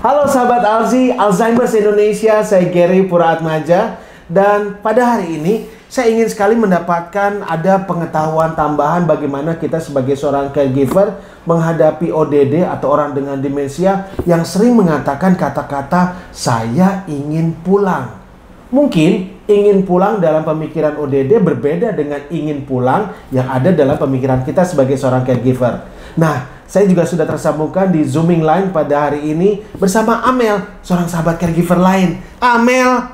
Halo sahabat Alzi, Alzheimer's Indonesia, saya Gary Puraatmaja dan pada hari ini saya ingin sekali mendapatkan ada pengetahuan tambahan bagaimana kita sebagai seorang caregiver menghadapi ODD atau orang dengan demensia yang sering mengatakan kata-kata saya ingin pulang. Mungkin ingin pulang dalam pemikiran ODD berbeda dengan ingin pulang yang ada dalam pemikiran kita sebagai seorang caregiver. Nah, saya juga sudah tersambungkan di Zooming line pada hari ini bersama Amel, seorang sahabat caregiver lain. Amel.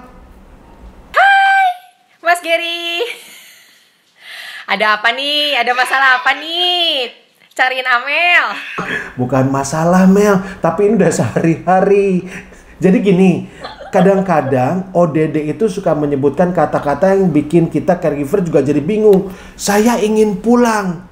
Hai, Mas Gary. Ada apa nih? Ada masalah apa nih? Cariin Amel. Bukan masalah Mel, tapi ini udah sehari-hari. Jadi gini, kadang-kadang ODD itu suka menyebutkan kata-kata yang bikin kita caregiver juga jadi bingung. Saya ingin pulang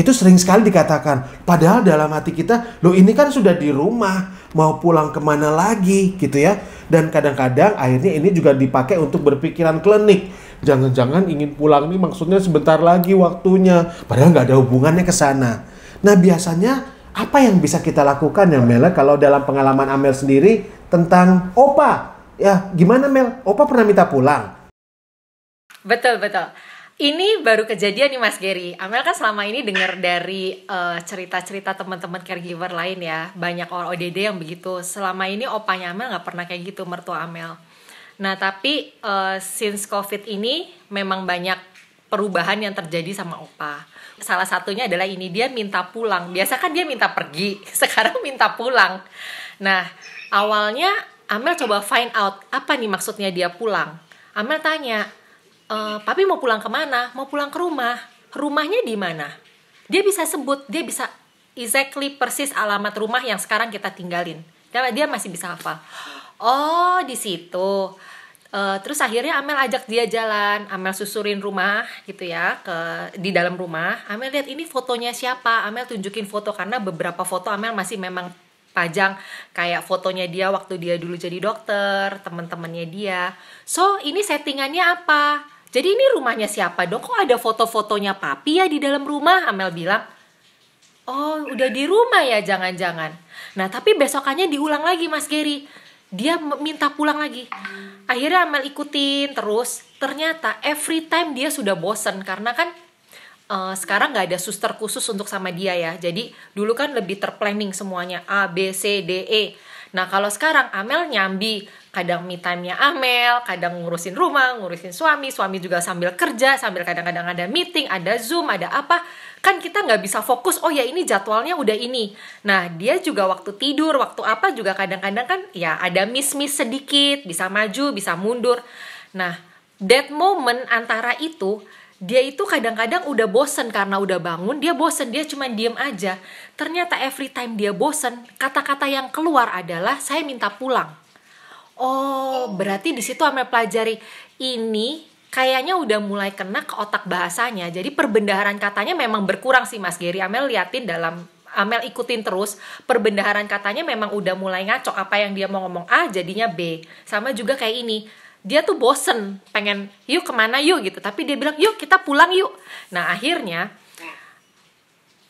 itu sering sekali dikatakan. Padahal dalam hati kita, lo ini kan sudah di rumah, mau pulang kemana lagi gitu ya. Dan kadang-kadang akhirnya ini juga dipakai untuk berpikiran klinik. Jangan-jangan ingin pulang nih maksudnya sebentar lagi waktunya. Padahal nggak ada hubungannya ke sana. Nah biasanya apa yang bisa kita lakukan ya Mel ya? kalau dalam pengalaman Amel sendiri tentang Opa ya gimana Mel Opa pernah minta pulang betul betul ini baru kejadian nih Mas Gary. Amel kan selama ini dengar dari uh, cerita-cerita teman-teman caregiver lain ya, banyak orang ODD yang begitu. Selama ini opanya Amel nggak pernah kayak gitu mertua Amel. Nah tapi uh, since COVID ini memang banyak perubahan yang terjadi sama opa. Salah satunya adalah ini dia minta pulang. Biasa kan dia minta pergi, sekarang minta pulang. Nah awalnya Amel coba find out apa nih maksudnya dia pulang. Amel tanya, e, papi mau pulang kemana mau pulang ke rumah rumahnya di mana dia bisa sebut dia bisa exactly persis alamat rumah yang sekarang kita tinggalin dan dia masih bisa hafal oh di situ e, terus akhirnya Amel ajak dia jalan Amel susurin rumah gitu ya ke di dalam rumah Amel lihat ini fotonya siapa Amel tunjukin foto karena beberapa foto Amel masih memang pajang kayak fotonya dia waktu dia dulu jadi dokter, teman-temannya dia. So, ini settingannya apa? Jadi ini rumahnya siapa dong? Kok ada foto-fotonya papi ya di dalam rumah? Amel bilang, oh udah di rumah ya jangan-jangan. Nah tapi besokannya diulang lagi Mas Gary. Dia minta pulang lagi. Akhirnya Amel ikutin terus. Ternyata every time dia sudah bosen karena kan uh, sekarang nggak ada suster khusus untuk sama dia ya. Jadi dulu kan lebih terplanning semuanya A B C D E. Nah kalau sekarang Amel nyambi, kadang me time-nya Amel, kadang ngurusin rumah, ngurusin suami, suami juga sambil kerja, sambil kadang-kadang ada meeting, ada zoom, ada apa, kan kita nggak bisa fokus, oh ya ini jadwalnya udah ini. Nah dia juga waktu tidur, waktu apa juga kadang-kadang kan ya ada miss-miss sedikit, bisa maju, bisa mundur. Nah that moment antara itu dia itu kadang-kadang udah bosen karena udah bangun, dia bosen, dia cuma diem aja. Ternyata every time dia bosen, kata-kata yang keluar adalah saya minta pulang. Oh, berarti di situ Amel pelajari ini kayaknya udah mulai kena ke otak bahasanya. Jadi perbendaharan katanya memang berkurang sih Mas Giri. Amel liatin dalam Amel ikutin terus perbendaharan katanya memang udah mulai ngaco apa yang dia mau ngomong A jadinya B. Sama juga kayak ini dia tuh bosen pengen yuk kemana yuk gitu tapi dia bilang yuk kita pulang yuk nah akhirnya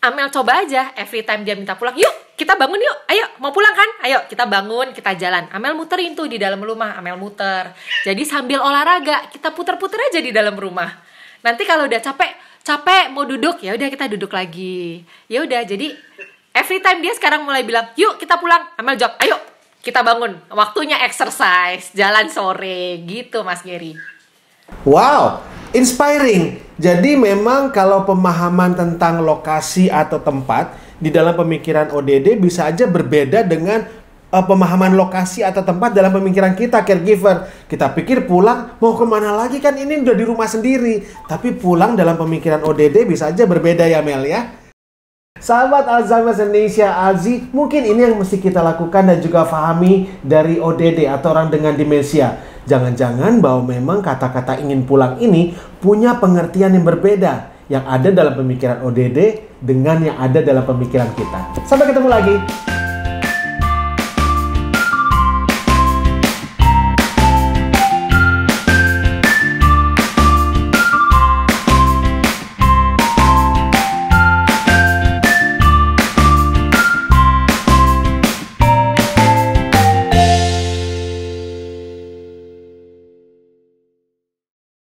Amel coba aja every time dia minta pulang yuk kita bangun yuk ayo mau pulang kan ayo kita bangun kita jalan Amel muterin tuh di dalam rumah Amel muter jadi sambil olahraga kita puter-puter aja di dalam rumah nanti kalau udah capek capek mau duduk ya udah kita duduk lagi ya udah jadi every time dia sekarang mulai bilang yuk kita pulang Amel jawab ayo kita bangun waktunya exercise jalan sore gitu Mas Gary wow inspiring jadi memang kalau pemahaman tentang lokasi atau tempat di dalam pemikiran ODD bisa aja berbeda dengan uh, pemahaman lokasi atau tempat dalam pemikiran kita caregiver. Kita pikir pulang mau kemana lagi kan ini udah di rumah sendiri. Tapi pulang dalam pemikiran ODD bisa aja berbeda ya Mel ya. Sahabat Alzheimer's Indonesia, Alzi, mungkin ini yang mesti kita lakukan dan juga fahami dari ODD atau orang dengan demensia. Jangan-jangan bahwa memang kata-kata ingin pulang ini punya pengertian yang berbeda yang ada dalam pemikiran ODD dengan yang ada dalam pemikiran kita. Sampai ketemu lagi.